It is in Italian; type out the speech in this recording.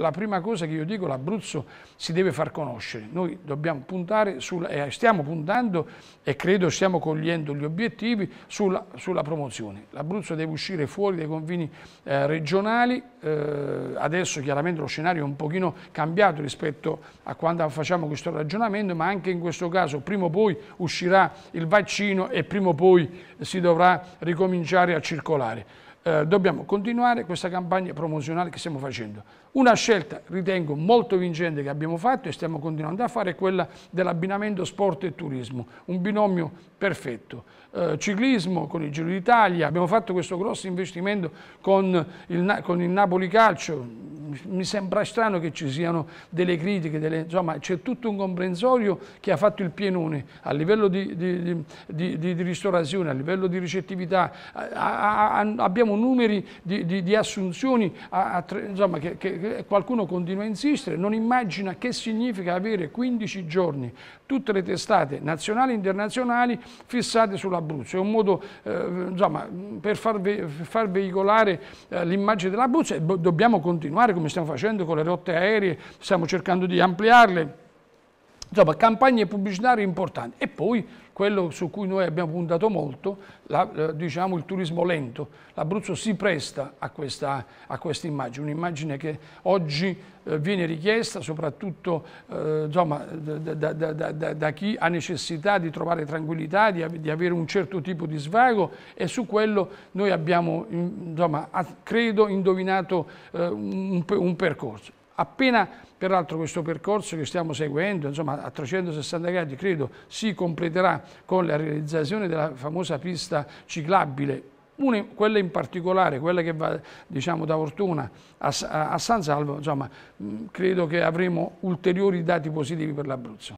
la prima cosa che io dico è che l'Abruzzo si deve far conoscere. Noi dobbiamo puntare, sulla, eh, stiamo puntando e credo stiamo cogliendo gli obiettivi sulla, sulla promozione. L'Abruzzo deve uscire fuori dai confini eh, regionali, eh, adesso chiaramente lo scenario è un pochino cambiato rispetto a quando facciamo questo ragionamento, ma anche in questo caso prima o poi uscirà il vaccino e prima o poi si dovrà ricominciare a circolare. Eh, dobbiamo continuare questa campagna promozionale che stiamo facendo. Una scelta, ritengo, molto vincente che abbiamo fatto e stiamo continuando a fare è quella dell'abbinamento sport e turismo, un binomio perfetto. Eh, ciclismo con il Giro d'Italia, abbiamo fatto questo grosso investimento con il, con il Napoli Calcio, mi sembra strano che ci siano delle critiche, delle, insomma c'è tutto un comprensorio che ha fatto il pienone a livello di, di, di, di ristorazione, a livello di ricettività, a, a, a, abbiamo numeri di, assunzioni insomma, che, che, che qualcuno continua a insistere, non immagina che significa avere 15 giorni tutte le testate nazionali e internazionali fissate sull'Abruzzo, è un modo eh, insomma, per far, ve far veicolare eh, l'immagine dell'Abruzzo e dobbiamo continuare come come stiamo facendo con le rotte aeree, stiamo cercando di ampliarle Insomma, campagne pubblicitarie importanti. E poi quello su cui noi abbiamo puntato molto, la, eh, diciamo il turismo lento. L'Abruzzo si presta a questa, a questa immagine, un'immagine che oggi eh, viene richiesta soprattutto eh, insomma, da, da, da, da, chi ha necessità di trovare tranquillità, di, di, avere un certo tipo di svago e su quello noi abbiamo, insomma, credo, indovinato eh, un, un percorso. Appena peraltro questo percorso che stiamo seguendo, insomma a 360 gradi credo, si completerà con la realizzazione della famosa pista ciclabile una, quella in particolare, quella che va diciamo, da Ortona a, a San Salvo, insomma, credo che avremo ulteriori dati positivi per l'Abruzzo.